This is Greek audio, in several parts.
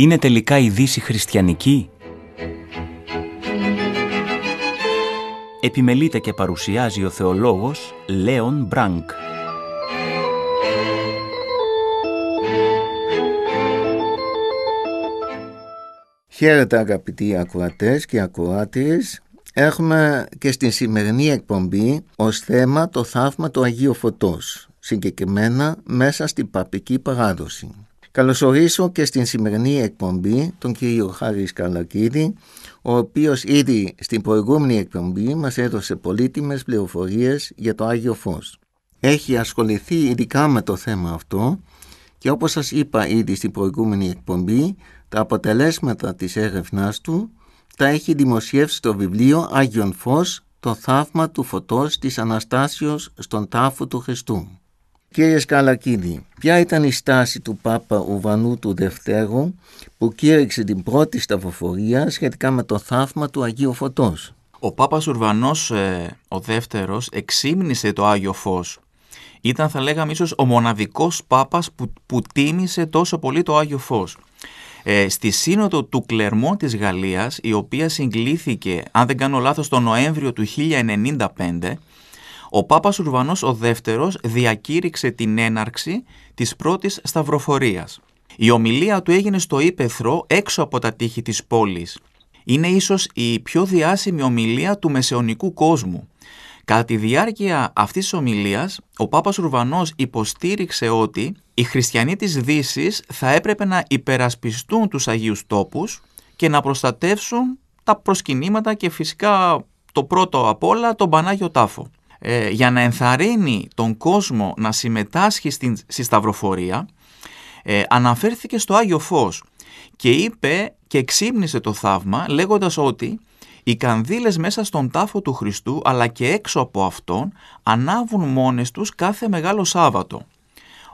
Είναι τελικά η Δύση χριστιανική? Επιμελείται και παρουσιάζει ο θεολόγος Λέον Μπρανκ. Χαίρετε αγαπητοί ακροατές και ακροάτες. Έχουμε και στην σημερινή εκπομπή ως θέμα το θαύμα του Αγίου Φωτός, συγκεκριμένα μέσα στην παπική παράδοση. Καλωσορίσω και στην σημερινή εκπομπή τον κύριο Χάρη Καλακίδη, ο οποίος ήδη στην προηγούμενη εκπομπή μας έδωσε πολύτιμες πληροφορίες για το Άγιο φως. Έχει ασχοληθεί ειδικά με το θέμα αυτό και όπως σας είπα ήδη στην προηγούμενη εκπομπή, τα αποτελέσματα της έρευνάς του τα έχει δημοσιεύσει στο βιβλίο «Άγιον Φως, το θαύμα του φωτός της Αναστάσεως στον τάφο του Χριστού». Κύριε Σκαλακίδη, ποια ήταν η στάση του Πάπα Ουβανού του Δευτέρου που κήρυξε την πρώτη σταυροφορία σχετικά με το θαύμα του Αγίου Φωτός. Ο Πάπας Ουρβανός ε, ο Δεύτερος εξήμνησε το Άγιο Φως. Ήταν θα λέγαμε ίσως ο μοναδικός Πάπας που, που τίμησε τόσο πολύ το Άγιο Φως. Ε, στη σύνοδο του Κλερμό της Γαλλίας, η οποία συγκλήθηκε, αν δεν κάνω λάθος, τον Νοέμβριο του 1995, ο Πάπας Ουρβανός ο Δεύτερος διακήρυξε την έναρξη της πρώτης σταυροφορίας. Η ομιλία του έγινε στο Ήπεθρο έξω από τα τείχη της πόλης. Είναι ίσως η πιο διάσημη ομιλία του μεσαιωνικού κόσμου. Κατά τη διάρκεια αυτής της ομιλίας, ο Πάπας Ουρβανός υποστήριξε ότι οι χριστιανοί της δύσης θα έπρεπε να υπερασπιστούν τους Αγίους τόπους και να προστατεύσουν τα προσκυνήματα και φυσικά το πρώτο απ' όλα τον Πανάγιο Τάφο. Ε, για να ενθαρρύνει τον κόσμο να συμμετάσχει στην, στη σταυροφορία ε, αναφέρθηκε στο Άγιο Φως και είπε και ξύπνησε το θαύμα λέγοντας ότι οι κανδύλες μέσα στον τάφο του Χριστού αλλά και έξω από αυτόν ανάβουν μόνες τους κάθε μεγάλο Σάββατο.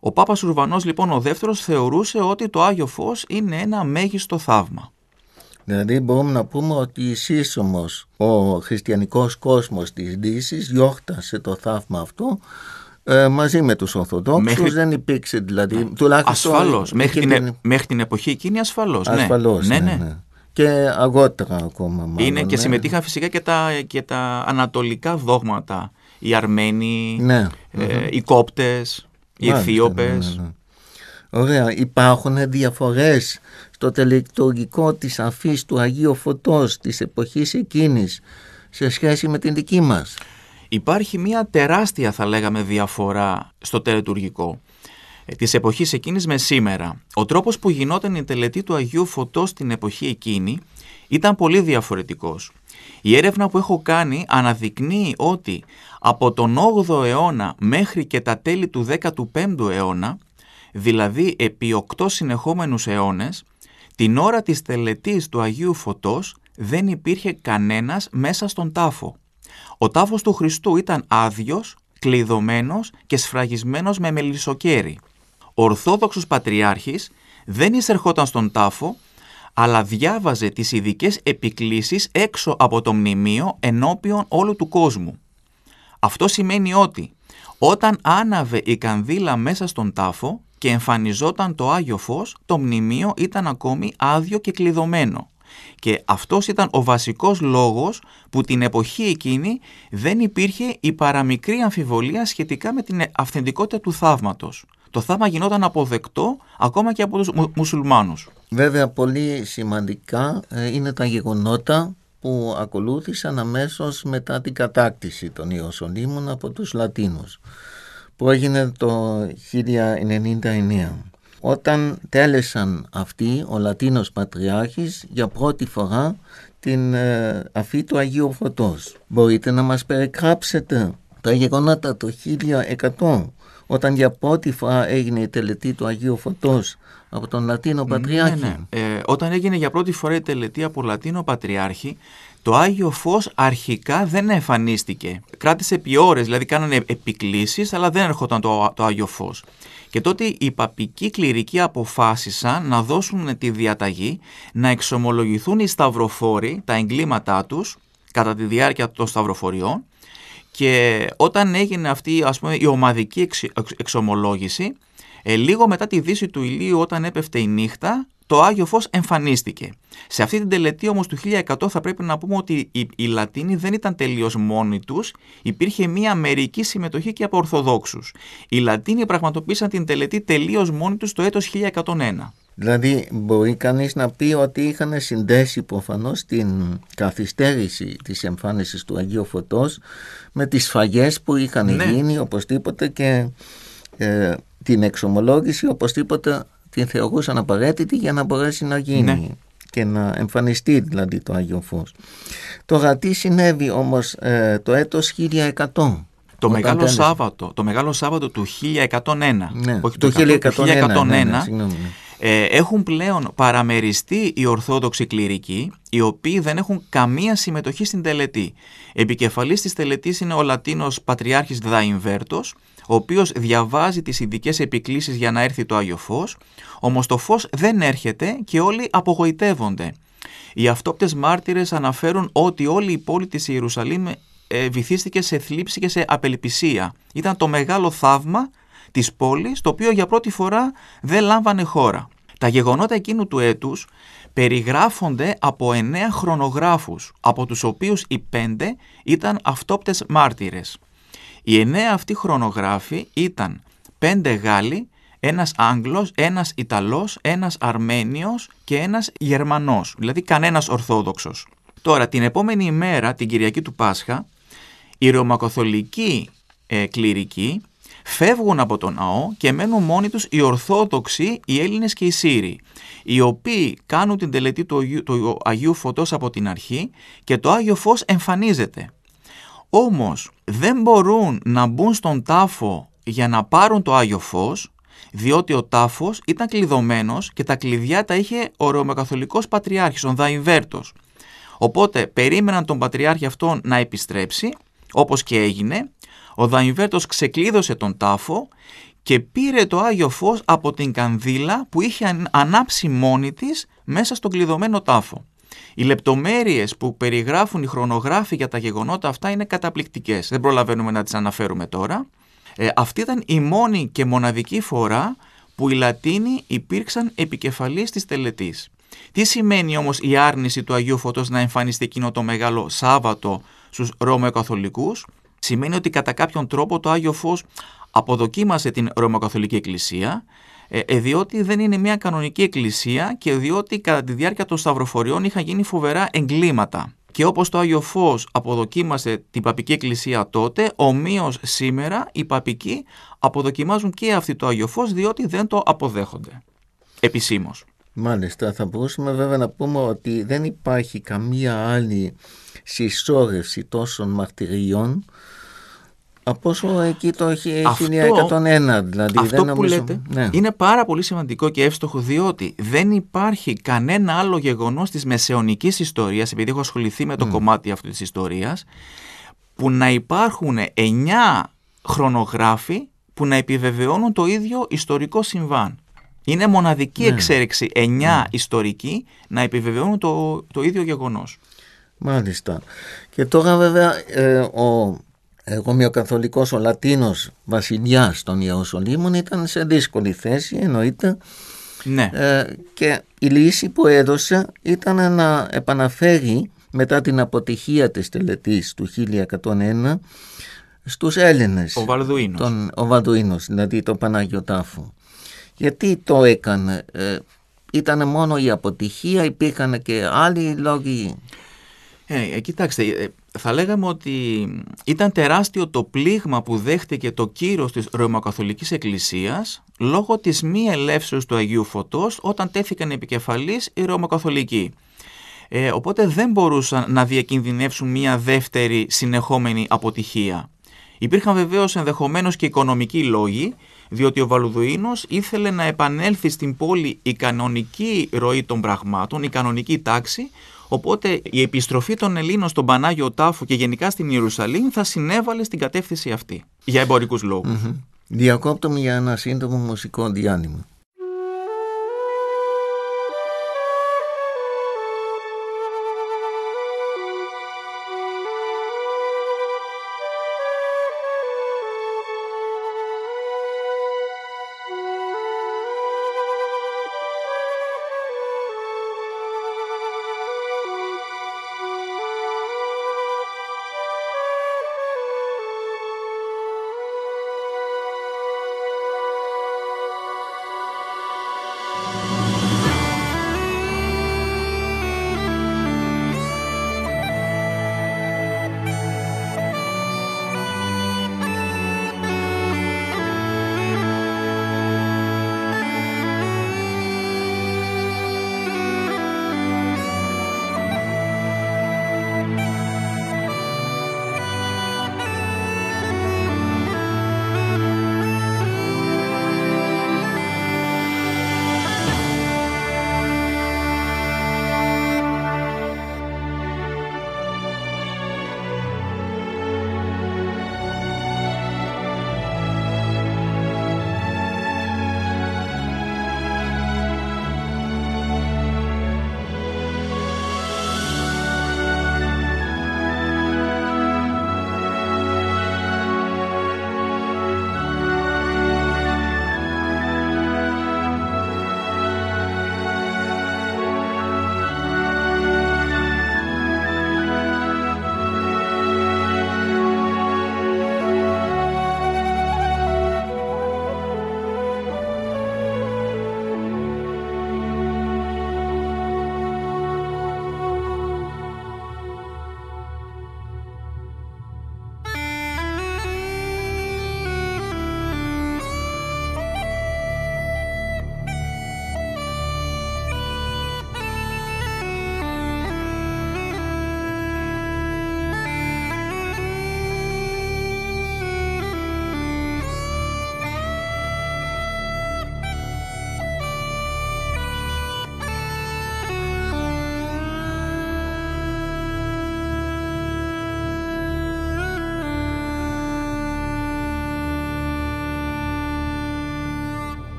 Ο Πάπας Ουρβανός λοιπόν ο δεύτερος θεωρούσε ότι το Άγιο Φως είναι ένα μέγιστο θαύμα. Δηλαδή μπορούμε να πούμε ότι η σύσσωμος, ο χριστιανικός κόσμος της Δύσης γιόχτασε το θαύμα αυτό ε, μαζί με τους Ορθοδόξους μέχρι... δεν υπήρξε δηλαδή ναι. τουλάχιστον... Ασφαλώς, μέχρι την, ε- μέχρι την εποχή εκείνη ασφαλώς, ναι. ασφαλώς ναι, ναι. ναι, ναι. και αργότερα ακόμα. Μάλλον, είναι και συμμετείχαν φυσικά και τα, τα ανατολικά δόγματα. Οι Αρμένοι, ε, οι Κόπτες, οι Αιθίωπες. Ωραία, υπάρχουν διαφορές στο τελετουργικό της αφής του Αγίου Φωτός της εποχής εκείνης σε σχέση με την δική μας. Υπάρχει μια τεράστια θα λέγαμε διαφορά στο τελετουργικό ε, της εποχής εκείνης με σήμερα. Ο τρόπος που γινόταν η τελετή του Αγίου Φωτός στην εποχή εκείνη ήταν πολύ διαφορετικός. Η έρευνα που έχω κάνει αναδεικνύει ότι από τον 8ο αιώνα μέχρι και τα τέλη του 15ου αιώνα δηλαδή επί 8 συνεχόμενους αιώνες, την ώρα της τελετής του Αγίου Φωτός δεν υπήρχε κανένας μέσα στον τάφο. Ο τάφος του Χριστού ήταν άδειος, κλειδωμένος και σφραγισμένος με μελισσοκέρι. Ο Ορθόδοξος Πατριάρχης δεν εισερχόταν στον τάφο, αλλά διάβαζε τις ειδικές επικλήσεις έξω από το μνημείο ενώπιον όλου του κόσμου. Αυτό σημαίνει ότι όταν άναβε η κανδύλα μέσα στον τάφο, και εμφανιζόταν το Άγιο Φως, το μνημείο ήταν ακόμη άδειο και κλειδωμένο. Και αυτός ήταν ο βασικός λόγος που την εποχή εκείνη δεν υπήρχε η παραμικρή αμφιβολία σχετικά με την αυθεντικότητα του θαύματος. Το θαύμα γινόταν αποδεκτό ακόμα και από τους μου, μουσουλμάνους. Βέβαια πολύ σημαντικά ε, είναι τα γεγονότα που ακολούθησαν αμέσως μετά την κατάκτηση των Ιωσονίμων από τους Λατίνους που έγινε το 1999, Όταν τέλεσαν αυτοί ο Λατίνος Πατριάρχης για πρώτη φορά την ε, αφή του Αγίου Φωτός. Μπορείτε να μας περιγράψετε τα γεγονότα το 1100 όταν για πρώτη φορά έγινε η τελετή του Αγίου Φωτός από τον Λατίνο ναι, Πατριάρχη. Ναι, ναι. Ε, όταν έγινε για πρώτη φορά η τελετή από Λατίνο Πατριάρχη το Άγιο Φως αρχικά δεν εμφανίστηκε. Κράτησε επί ώρες, δηλαδή κάνανε επικλήσεις, αλλά δεν έρχονταν το, το Άγιο Φως. Και τότε οι παπικοί κληρικοί αποφάσισαν να δώσουν τη διαταγή να εξομολογηθούν οι σταυροφόροι, τα εγκλήματά τους, κατά τη διάρκεια των σταυροφοριών, και όταν έγινε αυτή ας πούμε, η ομαδική εξομολόγηση, ε, λίγο μετά τη δύση του ηλίου όταν έπεφτε η νύχτα, το Άγιο Φως εμφανίστηκε. Σε αυτή την τελετή όμως του 1100 θα πρέπει να πούμε ότι οι Λατίνοι δεν ήταν τελείως μόνοι τους, υπήρχε μια μερική συμμετοχή και από Ορθοδόξους. Οι Λατίνοι πραγματοποίησαν την τελετή τελείως μόνοι τους το έτος 1101. Δηλαδή μπορεί κανείς να πει ότι είχαν συνδέσει προφανώς την καθυστέρηση της εμφάνισης του Αγίου Φωτός με τις σφαγές που είχαν ναι. γίνει οπωσδήποτε και ε, την εξομολόγηση οπωσδήποτε την θεωρούσαν απαραίτητη για να μπορέσει να γίνει ναι. και να εμφανιστεί δηλαδή το Άγιο Φως. Το τι συνέβη όμως ε, το έτος 1100. Το μεγάλο, Σάββατο, το μεγάλο Σάββατο του 1101, ναι, όχι το 1101, 1101 ναι, ναι, ε, έχουν πλέον παραμεριστεί οι Ορθόδοξοι κληρικοί, οι οποίοι δεν έχουν καμία συμμετοχή στην τελετή. Επικεφαλής της τελετής είναι ο Λατίνος Πατριάρχης Δαϊμβέρτος, ο οποίος διαβάζει τις ειδικές επικλήσεις για να έρθει το Άγιο Φως, όμως το φως δεν έρχεται και όλοι απογοητεύονται. Οι αυτόπτες μάρτυρες αναφέρουν ότι όλη η πόλη της Ιερουσαλήμ ε, βυθίστηκε σε θλίψη και σε απελπισία. Ήταν το μεγάλο θαύμα της πόλης, το οποίο για πρώτη φορά δεν λάμβανε χώρα. Τα γεγονότα εκείνου του έτους περιγράφονται από εννέα χρονογράφους, από τους οποίους οι πέντε ήταν αυτόπτες μάρτυρες. Οι εννέα αυτοί χρονογράφοι ήταν πέντε Γάλλοι, ένας Άγγλος, ένας Ιταλός, ένας Αρμένιος και ένας Γερμανός, δηλαδή κανένας Ορθόδοξος. Τώρα, την επόμενη ημέρα, την Κυριακή του Πάσχα, οι Ρωμακοθολικοί ε, κληρικοί φεύγουν από τον ναό και μένουν μόνοι τους οι Ορθόδοξοι, οι Έλληνες και οι Σύριοι, οι οποίοι κάνουν την τελετή του Αγίου, του Αγίου Φωτός από την αρχή και το Άγιο Φως εμφανίζεται. Όμως, δεν μπορούν να μπουν στον τάφο για να πάρουν το Άγιο Φως, διότι ο τάφος ήταν κλειδωμένος και τα κλειδιά τα είχε ο Ρωμαιοκαθολικός Πατριάρχης, ο Δαϊβέρτος. Οπότε περίμεναν τον Πατριάρχη αυτόν να επιστρέψει, όπως και έγινε. Ο Δαϊβέρτος ξεκλείδωσε τον τάφο και πήρε το Άγιο Φως από την κανδύλα που είχε ανάψει μόνη της μέσα στον κλειδωμένο τάφο. Οι λεπτομέρειες που περιγράφουν οι χρονογράφοι για τα γεγονότα αυτά είναι καταπληκτικές. Δεν προλαβαίνουμε να τις αναφέρουμε τώρα. Ε, αυτή ήταν η μόνη και μοναδική φορά που οι Λατίνοι υπήρξαν επικεφαλής της τελετής. Τι σημαίνει όμως η άρνηση του Αγίου Φωτός να εμφανιστεί εκείνο το μεγάλο Σάββατο στους Ρωμαιοκαθολικούς, Σημαίνει ότι κατά κάποιον τρόπο το Άγιο φως αποδοκίμασε την Ρωμαιοκαθολική Εκκλησία ε, ε, διότι δεν είναι μια κανονική εκκλησία και διότι κατά τη διάρκεια των σταυροφοριών είχαν γίνει φοβερά εγκλήματα. Και όπως το Άγιο Φως αποδοκίμασε την Παπική Εκκλησία τότε, ομοίως σήμερα οι Παπικοί αποδοκιμάζουν και αυτοί το Άγιο Φως διότι δεν το αποδέχονται επισήμως. Μάλιστα, θα μπορούσαμε βέβαια να πούμε ότι δεν υπάρχει καμία άλλη συσσόρευση τόσων μαρτυριών από όσο εκεί το έχει, έχει αυτό, 101, δηλαδή. Αυτό δεν που λέτε ναι. είναι πάρα πολύ σημαντικό και εύστοχο, διότι δεν υπάρχει κανένα άλλο γεγονός της μεσαιωνικής ιστορίας, επειδή έχω ασχοληθεί με το ναι. κομμάτι αυτή της ιστορίας, που να υπάρχουν 9 χρονογράφοι που να επιβεβαιώνουν το ίδιο ιστορικό συμβάν. Είναι μοναδική ναι. εξέρεξη 9 ναι. ιστορικοί να επιβεβαιώνουν το, το ίδιο γεγονός. Μάλιστα. Και τώρα βέβαια ε, ο είμαι ο Λατίνος βασιλιάς των Ιεροσολύμων ήταν σε δύσκολη θέση εννοείται ναι. ε, και η λύση που έδωσε ήταν να επαναφέρει μετά την αποτυχία της τελετής του 1101 στους Έλληνες ο Βαλδουίνος, τον, ο Βαλδουίνος δηλαδή τον Πανάγιο γιατί το έκανε ε, ήταν μόνο η αποτυχία υπήρχαν και άλλοι λόγοι ε, ε κοιτάξτε, ε, θα λέγαμε ότι ήταν τεράστιο το πλήγμα που δέχτηκε το κύρος της Ρωμακαθολικής Εκκλησίας λόγω της μη ελεύσεως του Αγίου Φωτός όταν τέθηκαν επικεφαλής οι Ρωμακαθολικοί. Ε, οπότε δεν μπορούσαν να διακινδυνεύσουν μια δεύτερη συνεχόμενη αποτυχία. Υπήρχαν βεβαίως ενδεχομένως και οικονομικοί λόγοι, διότι ο Βαλουδουίνος ήθελε να επανέλθει στην πόλη η κανονική ροή των πραγμάτων, η κανονική τάξη, Οπότε η επιστροφή των Ελλήνων στον Πανάγιο Τάφο και γενικά στην Ιερουσαλήμ θα συνέβαλε στην κατεύθυνση αυτή. Για εμπορικούς Διακόπτω Mm-hmm. Διακόπτομαι για ένα σύντομο μουσικό διάνυμα.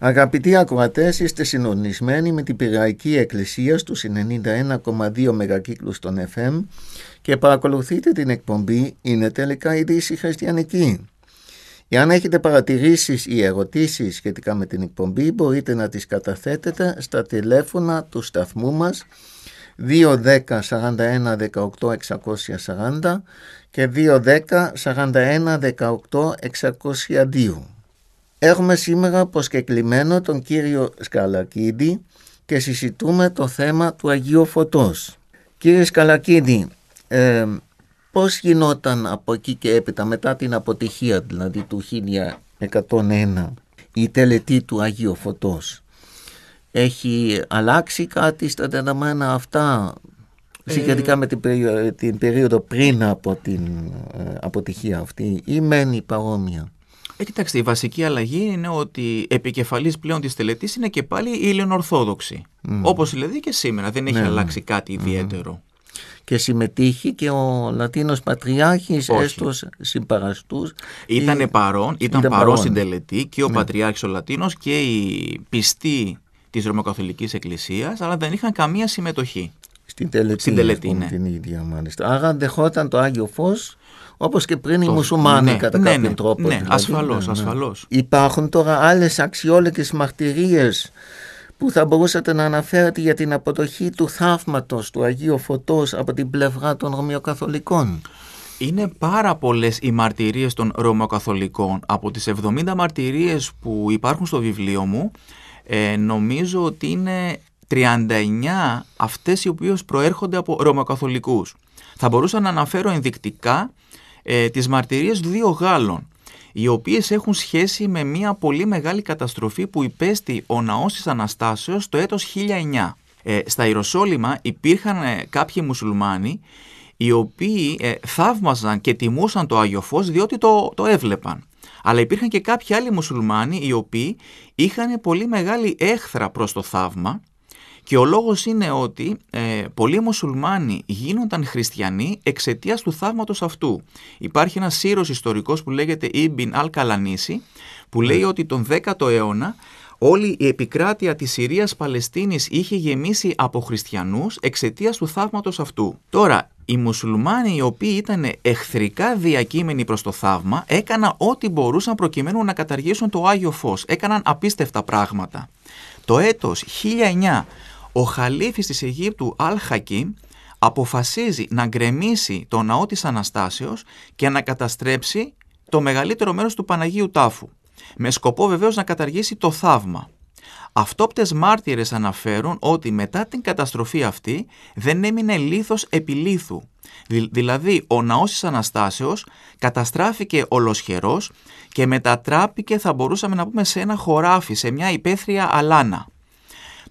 Αγαπητοί ακροατές είστε συντονισμένοι με την Πυριακή Εκκλησία στους 91,2 μεγακύκλους των FM και παρακολουθείτε την εκπομπή «Είναι τελικά η Δύση Χριστιανική». Εάν έχετε παρατηρήσεις ή ερωτήσεις σχετικά με την εκπομπή, μπορείτε να τις καταθέτετε στα τηλέφωνα του σταθμού μας 210 41 18 640 και 210 41 18 602. Έχουμε σήμερα προσκεκλημένο τον κύριο Σκαλακίδη και συζητούμε το θέμα του Αγίου Φωτός. Κύριε Σκαλακίδη, ε, πώς γινόταν από εκεί και έπειτα, μετά την αποτυχία δηλαδή του 1101, η τελετή του Αγίου Φωτός. Έχει αλλάξει κάτι στα δεδομένα αυτά, ε, σχετικά με την περίοδο, την περίοδο πριν από την ε, αποτυχία αυτή ή μένει παρόμοια. Ε, κοιτάξτε, η βασική αλλαγή είναι ότι επικεφαλής πλέον της τελετής είναι και πάλι η Ελληνορθόδοξη. Mm. Όπως δηλαδή και σήμερα, δεν έχει ναι, ναι. αλλάξει κάτι ιδιαίτερο. Και συμμετείχε και ο Λατίνος Πατριάρχης έστως συμπαραστούς. Ε, παρόν, ήταν, παρόν, στην τελετή και ο ναι. Πατριάρχης ο Λατίνος και οι πιστοί της Ρωμακαθολικής Εκκλησίας, αλλά δεν είχαν καμία συμμετοχή. Στην τελετή, Στην ναι. την ίδια μάλιστα. Άρα δεχόταν το Άγιο Φως όπως και πριν οι μουσουμάνοι ναι, κατά ναι, κάποιον ναι, τρόπο. Ναι, ασφαλώ, δηλαδή, ασφαλώς, ναι, ναι. ασφαλώς. Υπάρχουν τώρα άλλες αξιόλογες μαρτυρίες που θα μπορούσατε να αναφέρετε για την αποτοχή του θαύματος του Αγίου Φωτός από την πλευρά των Ρωμιοκαθολικών. Είναι πάρα πολλές οι μαρτυρίες των Ρωμαιοκαθολικών. Από τις 70 μαρτυρίες που υπάρχουν στο βιβλίο μου, ε, νομίζω ότι είναι 39 αυτές οι οποίες προέρχονται από Ρωμακαθολικούς. Θα μπορούσα να αναφέρω ενδεικτικά ε, τις μαρτυρίες δύο Γάλλων οι οποίες έχουν σχέση με μια πολύ μεγάλη καταστροφή που υπέστη ο ναός της Αναστάσεως το έτος 1009. Ε, στα Ιεροσόλυμα υπήρχαν ε, κάποιοι μουσουλμάνοι οι οποίοι ε, θαύμαζαν και τιμούσαν το Άγιο Φως διότι το, το έβλεπαν. Αλλά υπήρχαν και κάποιοι άλλοι μουσουλμάνοι οι οποίοι είχαν πολύ μεγάλη έχθρα προς το θαύμα και ο λόγος είναι ότι ε, πολλοί μουσουλμάνοι γίνονταν χριστιανοί εξαιτίας του θαύματος αυτού. Υπάρχει ένας σύρος ιστορικός που λέγεται Ιμπιν Αλ Καλανίση που λέει ναι. ότι τον 10ο αιώνα όλη η επικράτεια της Συρίας Παλαιστίνης είχε γεμίσει από χριστιανούς εξαιτίας του θαύματος αυτού. Τώρα, οι μουσουλμάνοι οι οποίοι ήταν εχθρικά διακείμενοι προς το θαύμα έκαναν ό,τι μπορούσαν προκειμένου να καταργήσουν το Άγιο Φως. Έκαναν απίστευτα πράγματα. Το έτος 1009 ο χαλίφης της Αιγύπτου Αλ-Χακίμ αποφασίζει να γκρεμίσει το ναό της Αναστάσεως και να καταστρέψει το μεγαλύτερο μέρος του Παναγίου Τάφου, με σκοπό βεβαίως να καταργήσει το θαύμα. Αυτόπτες μάρτυρες αναφέρουν ότι μετά την καταστροφή αυτή δεν έμεινε λίθος επιλήθου. Δηλαδή ο ναός της Αναστάσεως καταστράφηκε ολοσχερός και μετατράπηκε θα μπορούσαμε να πούμε σε ένα χωράφι, σε μια υπαίθρια αλάνα.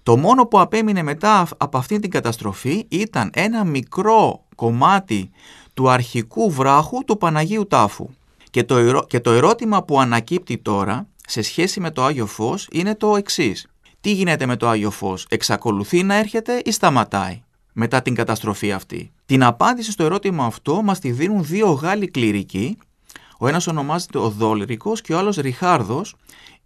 Το μόνο που απέμεινε μετά από αυτή την καταστροφή ήταν ένα μικρό κομμάτι του αρχικού βράχου του Παναγίου Τάφου. Και το, και το ερώτημα που ανακύπτει τώρα σε σχέση με το Άγιο Φως είναι το εξής. Τι γίνεται με το Άγιο Φως, εξακολουθεί να έρχεται ή σταματάει μετά την καταστροφή αυτή. Την απάντηση στο ερώτημα αυτό μας τη δίνουν δύο Γάλλοι κληρικοί, ο ένας ονομάζεται ο Δόλρικος και ο άλλος Ριχάρδος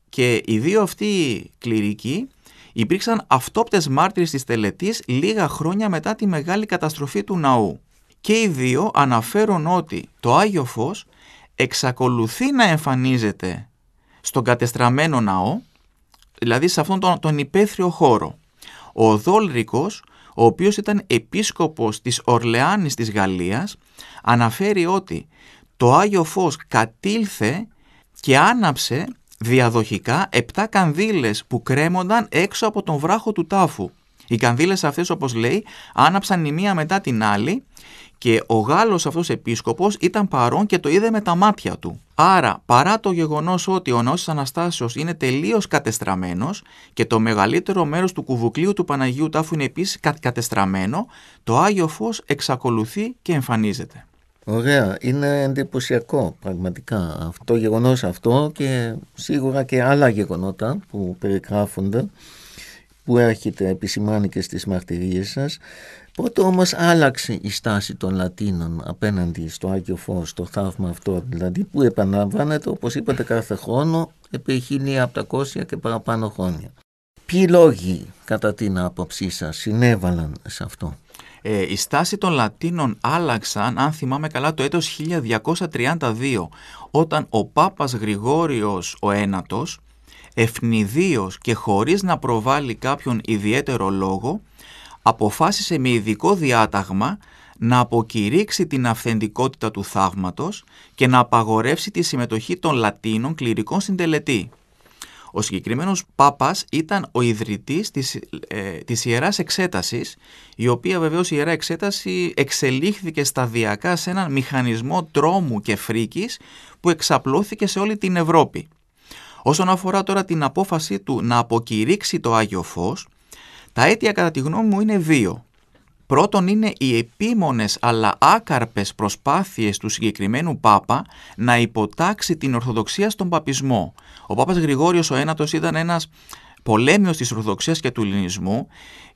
και οι δύο αυτοί κληρικοί υπήρξαν αυτόπτες μάρτυρες της τελετής λίγα χρόνια μετά τη μεγάλη καταστροφή του ναού. Και οι δύο αναφέρουν ότι το Άγιο Φως εξακολουθεί να εμφανίζεται στον κατεστραμμένο ναό, δηλαδή σε αυτόν τον, τον υπαίθριο χώρο. Ο Δόλρικος, ο οποίος ήταν επίσκοπος της Ορλεάνης της Γαλλίας, αναφέρει ότι το Άγιο Φως κατήλθε και άναψε διαδοχικά 7 κανδύλες που κρέμονταν έξω από τον βράχο του τάφου. Οι κανδύλες αυτές όπως λέει άναψαν η μία μετά την άλλη και ο Γάλλος αυτός επίσκοπος ήταν παρόν και το είδε με τα μάτια του. Άρα παρά το γεγονός ότι ο νόσος Αναστάσεως είναι τελείως κατεστραμμένος και το μεγαλύτερο μέρος του κουβουκλίου του Παναγίου Τάφου είναι επίσης κατεστραμμένο, το Άγιο Φως εξακολουθεί και εμφανίζεται. Ωραία, είναι εντυπωσιακό πραγματικά αυτό γεγονός αυτό και σίγουρα και άλλα γεγονότα που περιγράφονται που έχετε επισημάνει και στις μαρτυρίες σας. Πότε όμως άλλαξε η στάση των Λατίνων απέναντι στο Άγιο Φως, το θαύμα αυτό δηλαδή που επαναλαμβάνεται όπως είπατε κάθε χρόνο επί 1700 και παραπάνω χρόνια. Ποιοι λόγοι κατά την άποψή σας συνέβαλαν σε αυτό. Ε, η στάση των Λατίνων άλλαξαν, αν θυμάμαι καλά, το έτος 1232, όταν ο Πάπας Γρηγόριος ο Ένατος, ευνηδίως και χωρίς να προβάλλει κάποιον ιδιαίτερο λόγο, αποφάσισε με ειδικό διάταγμα να αποκηρύξει την αυθεντικότητα του θαύματος και να απαγορεύσει τη συμμετοχή των Λατίνων κληρικών συντελετή. Ο συγκεκριμένος Πάπας ήταν ο ιδρυτής της, ε, της Ιεράς Εξέτασης, η οποία βεβαίως η Ιερά Εξέταση εξελίχθηκε σταδιακά σε έναν μηχανισμό τρόμου και φρίκης που εξαπλώθηκε σε όλη την Ευρώπη. Όσον αφορά τώρα την απόφαση του να αποκηρύξει το Άγιο Φως, τα αίτια κατά τη γνώμη μου είναι δύο. Πρώτον είναι οι επίμονες αλλά άκαρπες προσπάθειες του συγκεκριμένου Πάπα να υποτάξει την Ορθοδοξία στον παπισμό. Ο Πάπας Γρηγόριος ο Ένατος ήταν ένας πολέμιος της Ορθοδοξίας και του Ελληνισμού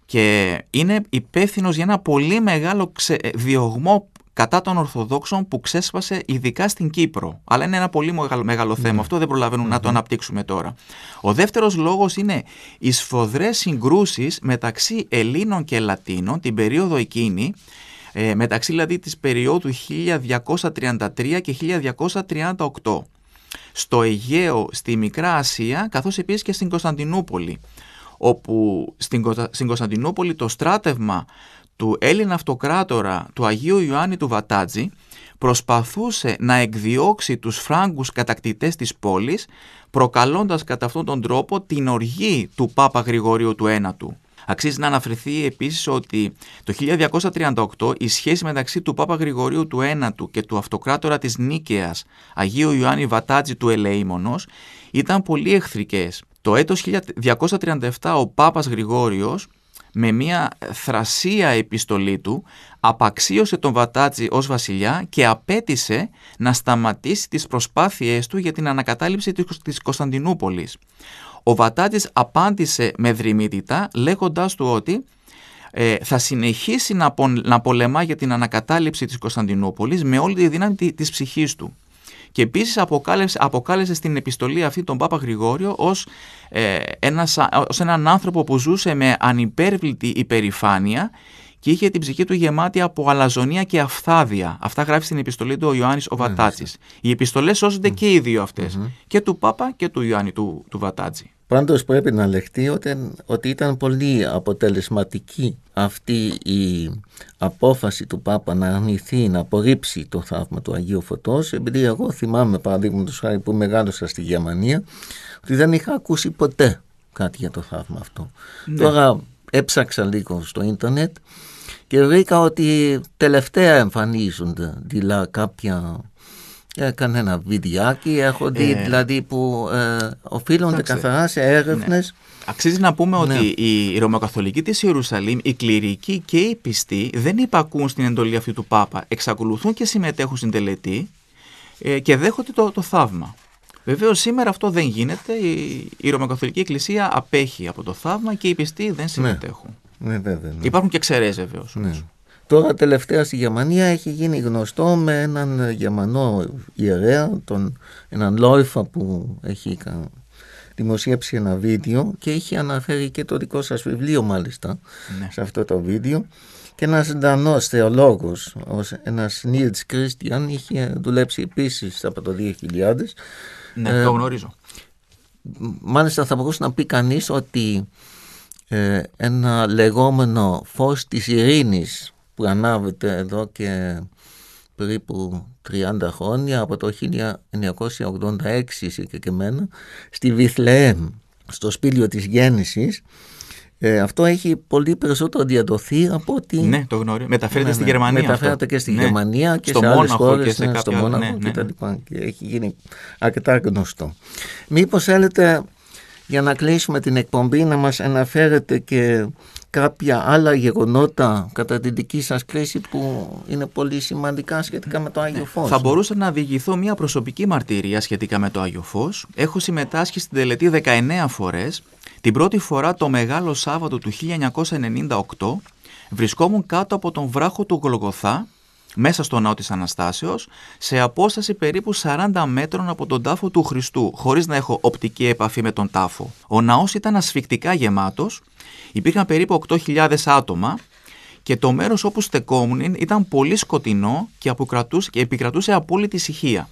και είναι υπεύθυνος για ένα πολύ μεγάλο ξε... διωγμό κατά των Ορθοδόξων που ξέσπασε ειδικά στην Κύπρο. Αλλά είναι ένα πολύ μεγάλο ναι. Αυτό δεν προλαβαινουμε να το ναι. αναπτύξουμε τώρα. Ο δεύτερος λόγος είναι οι σφοδρές συγκρούσεις μεταξύ Ελλήνων και Λατίνων την περίοδο εκείνη, ε, μεταξύ δηλαδή της περίοδου 1233 και 1238 στο Αιγαίο, στη Μικρά Ασία, καθώς επίσης και στην Κωνσταντινούπολη, όπου στην Κωνσταντινούπολη το στράτευμα του Έλληνα αυτοκράτορα του Αγίου Ιωάννη του Βατάτζη προσπαθούσε να εκδιώξει τους φράγκους κατακτητές της πόλης προκαλώντας κατά αυτόν τον τρόπο την οργή του Πάπα Γρηγορίου του Ένατου. Αξίζει να αναφερθεί επίσης ότι το 1238 η σχέση μεταξύ του Πάπα Γρηγορίου του Ένατου και του αυτοκράτορα της Νίκαιας Αγίου Ιωάννη Βατάτζη του Ελεήμονος ήταν πολύ εχθρικές. Το έτος 1237 ο Πάπας Γρηγόριος με μια θρασία επιστολή του απαξίωσε τον Βατάτζη ως βασιλιά και απέτησε να σταματήσει τις προσπάθειές του για την ανακατάληψη της Κωνσταντινούπολης. Ο Βατάτζης απάντησε με δρυμύτητα λέγοντάς του ότι ε, θα συνεχίσει να πολεμά για την ανακατάληψη της Κωνσταντινούπολης με όλη τη δύναμη της ψυχής του. Και επίσης αποκάλεσε, αποκάλεσε στην επιστολή αυτή τον Πάπα Γρηγόριο ως ε, ένας, ως έναν άνθρωπο που ζούσε με ανυπέρβλητη υπερηφάνεια και είχε την ψυχή του γεμάτη από αλαζονία και αυθάδεια. Αυτά γράφει στην επιστολή του ο Ιωάννης ο ναι, Οι επιστολές και οι δύο Και του Πάπα και του Ιωάννη του, του Πάντως πρέπει να λεχτεί ότι ήταν πολύ αποτελεσματική αυτή η απόφαση του Πάπα να αρνηθεί, να απορρίψει το θαύμα του Αγίου Φωτός επειδή εγώ θυμάμαι παραδείγματος χάρη που μεγάλωσα στη Γερμανία ότι δεν είχα ακούσει ποτέ κάτι για το θαύμα αυτό. Ναι. Τώρα έψαξα λίγο στο ίντερνετ και βρήκα ότι τελευταία εμφανίζονται δηλαδή κάποια ε, κανένα βιδιάκι, έχω ε, δηλαδή που ε, οφείλονται καθαρά σε ναι. έρευνες. Αξίζει να πούμε ναι. ότι οι Ρωμακαθολικοί της Ιερουσαλήμ, οι κληρικοί και οι πιστοί δεν υπακούν στην εντολή αυτή του Πάπα, εξακολουθούν και συμμετέχουν στην τελετή ε, και δέχονται το, το θαύμα. Βεβαίως σήμερα αυτό δεν γίνεται, η, η Εκκλησία απέχει από το θαύμα και οι πιστοί δεν ναι. συμμετέχουν. Ναι, ναι, Υπάρχουν και ξερέ βεβαίως. Ναι. Τώρα τελευταία στη Γερμανία έχει γίνει γνωστό με έναν Γερμανό ιερέα, τον, έναν Λόιφα που έχει δημοσιεύσει ένα βίντεο και είχε αναφέρει και το δικό σας βιβλίο μάλιστα ναι. σε αυτό το βίντεο και ένας Δανός θεολόγος, ένας Νίλτς Κρίστιαν είχε δουλέψει επίσης από το 2000 Ναι, ε, το γνωρίζω Μάλιστα θα μπορούσε να πει κανείς ότι ε, ένα λεγόμενο φως της ειρήνης που ανάβεται εδώ και περίπου 30 χρόνια από το 1986 συγκεκριμένα στη Βιθλεέμ, στο σπήλιο της γέννησης ε, αυτό έχει πολύ περισσότερο διαδοθεί από ότι. Ναι, το γνωρίζω. Μεταφέρεται ναι, στη ναι, Γερμανία. Μεταφέρεται και στη ναι. Γερμανία και στο σε άλλες χώρε. ναι, κάποια... στο Μόναχο ναι, κτλ. Ναι. Και έχει γίνει αρκετά γνωστό. Μήπως θέλετε για να κλείσουμε την εκπομπή να μας αναφέρετε και κάποια άλλα γεγονότα κατά την δική σας κρίση που είναι πολύ σημαντικά σχετικά με το Άγιο ναι, Φως. Θα μπορούσα να διηγηθώ μια προσωπική μαρτυρία σχετικά με το Άγιο Φως. Έχω συμμετάσχει στην τελετή 19 φορές. Την πρώτη φορά το Μεγάλο Σάββατο του 1998 βρισκόμουν κάτω από τον βράχο του Γολγοθά μέσα στο ναό της Αναστάσεως σε απόσταση περίπου 40 μέτρων από τον τάφο του Χριστού χωρίς να έχω οπτική επαφή με τον τάφο. Ο ναός ήταν ασφυκτικά γεμάτος, υπήρχαν περίπου 8.000 άτομα και το μέρος όπου στεκόμουν ήταν πολύ σκοτεινό και, και επικρατούσε απόλυτη ησυχία.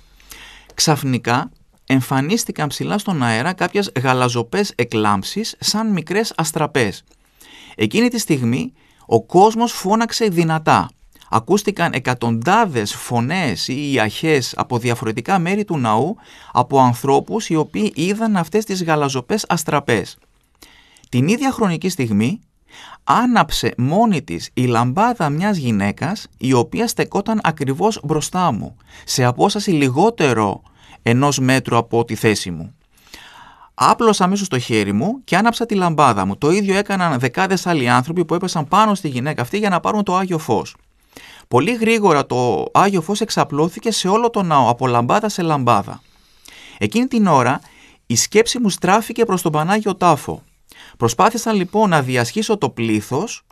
Ξαφνικά εμφανίστηκαν ψηλά στον αέρα κάποιες γαλαζοπές εκλάμψεις σαν μικρές αστραπές. Εκείνη τη στιγμή ο κόσμος φώναξε δυνατά ακούστηκαν εκατοντάδες φωνές ή ιαχές από διαφορετικά μέρη του ναού από ανθρώπους οι οποίοι είδαν αυτές τις γαλαζοπές αστραπές. Την ίδια χρονική στιγμή άναψε μόνη της η λαμπάδα μιας γυναίκας η οποία στεκόταν ακριβώς μπροστά μου σε απόσταση λιγότερο ενός μέτρου από τη θέση μου. Άπλωσα αμέσως το χέρι μου και άναψα τη λαμπάδα μου. Το ίδιο έκαναν δεκάδες άλλοι άνθρωποι που έπεσαν πάνω στη γυναίκα αυτή για να πάρουν το άγιο φως. Πολύ γρήγορα το Άγιο Φως εξαπλώθηκε σε όλο το ναό, από λαμπάδα σε λαμπάδα. Εκείνη την ώρα η σκέψη μου στράφηκε προς τον Πανάγιο Τάφο. Προσπάθησα λοιπόν να διασχίσω το πλήθος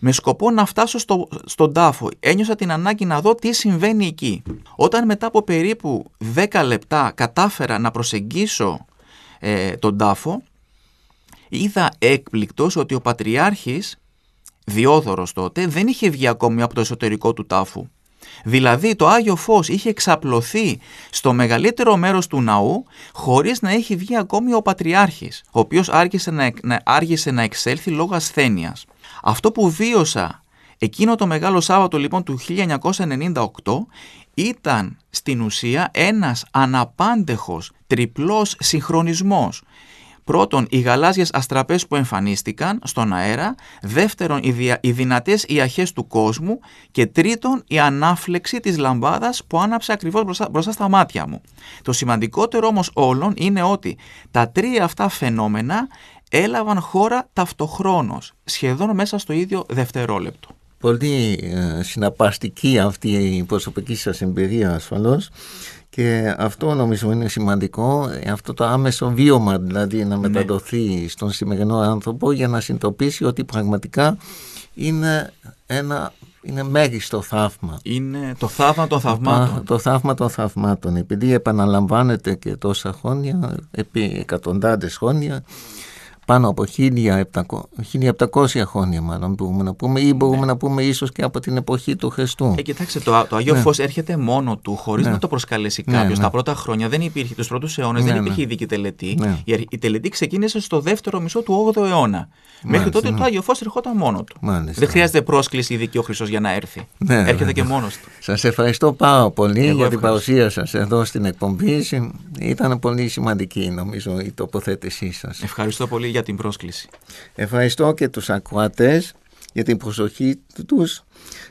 με σκοπό να φτάσω στο, στον τάφο. Ένιωσα την ανάγκη να δω τι συμβαίνει εκεί. Όταν μετά από περίπου 10 λεπτά κατάφερα να προσεγγίσω ε, τον τάφο, είδα έκπληκτος ότι ο Πατριάρχης Διόδωρος τότε δεν είχε βγει ακόμη από το εσωτερικό του τάφου. Δηλαδή το Άγιο Φως είχε εξαπλωθεί στο μεγαλύτερο μέρος του ναού χωρίς να έχει βγει ακόμη ο Πατριάρχης, ο οποίος άρχισε να, να, άργησε να εξέλθει λόγω ασθένειας. Αυτό που βίωσα εκείνο το Μεγάλο Σάββατο λοιπόν του 1998 ήταν στην ουσία ένας αναπάντεχος τριπλός συγχρονισμός Πρώτον, οι γαλάζιες αστραπές που εμφανίστηκαν στον αέρα. Δεύτερον, οι, δια, οι δυνατές ιαχές του κόσμου. Και τρίτον, η ανάφλεξη της λαμπάδας που άναψε ακριβώς μπροστά, μπροστά στα μάτια μου. Το σημαντικότερο όμως όλων είναι ότι τα τρία αυτά φαινόμενα έλαβαν χώρα ταυτοχρόνως, σχεδόν μέσα στο ίδιο δευτερόλεπτο πολύ ε, συναπαστική αυτή η προσωπική σας εμπειρία ασφαλώς και αυτό νομίζω είναι σημαντικό, ε, αυτό το άμεσο βίωμα δηλαδή να ναι. μεταδοθεί στον σημερινό άνθρωπο για να συνειδητοποιήσει ότι πραγματικά είναι ένα είναι μέγιστο θαύμα. Είναι το θαύμα των θαυμάτων. Το θαύμα των θαυμάτων. Επειδή επαναλαμβάνεται και τόσα χρόνια, επί εκατοντάδες χρόνια, πάνω από 1700, 1700 χρόνια μάλλον μπορούμε να πούμε ή μπορούμε ναι. να πούμε ίσως και από την εποχή του Χριστού. Ε, κοιτάξτε, το, το Άγιο ναι. Φως έρχεται μόνο του χωρίς ναι. να το προσκαλέσει ναι, κάποιος. Ναι. Τα πρώτα χρόνια δεν υπήρχε, τους πρώτους αιώνες ναι, δεν υπήρχε ειδική τελετή. Η, η τελετή ξεκίνησε στο δεύτερο μισό του 8ου αιώνα. Μέχρι τότε το Άγιο Φως ερχόταν μόνο του. Μάλιστα. Δεν χρειάζεται πρόσκληση ειδική ο Χριστός για να έρθει. έρχεται και μόνος του. Σας ευχαριστώ πάρα πολύ Εγώ για την παρουσία σας εδώ στην εκπομπή. Ήταν πολύ σημαντική νομίζω η τοποθέτησή σας. Ευχαριστώ πολύ για την πρόσκληση. Ευχαριστώ και τους ακροατές για την προσοχή τους.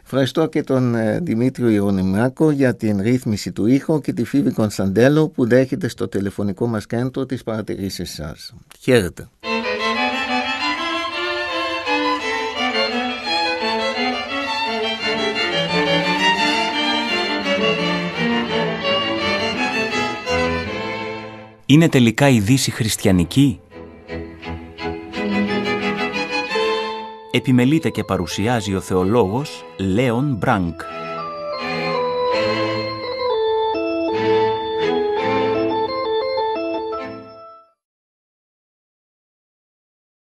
Ευχαριστώ και τον ε, Δημήτριο Ιωνιμάκο για την ρύθμιση του ήχου και τη Φίβη Κωνσταντέλο που δέχεται στο τηλεφωνικό μας κέντρο τις παρατηρήσεις σας. Χαίρετε. Είναι τελικά η Δύση χριστιανική επιμελείται και παρουσιάζει ο θεολόγος Λέον Μπρανκ.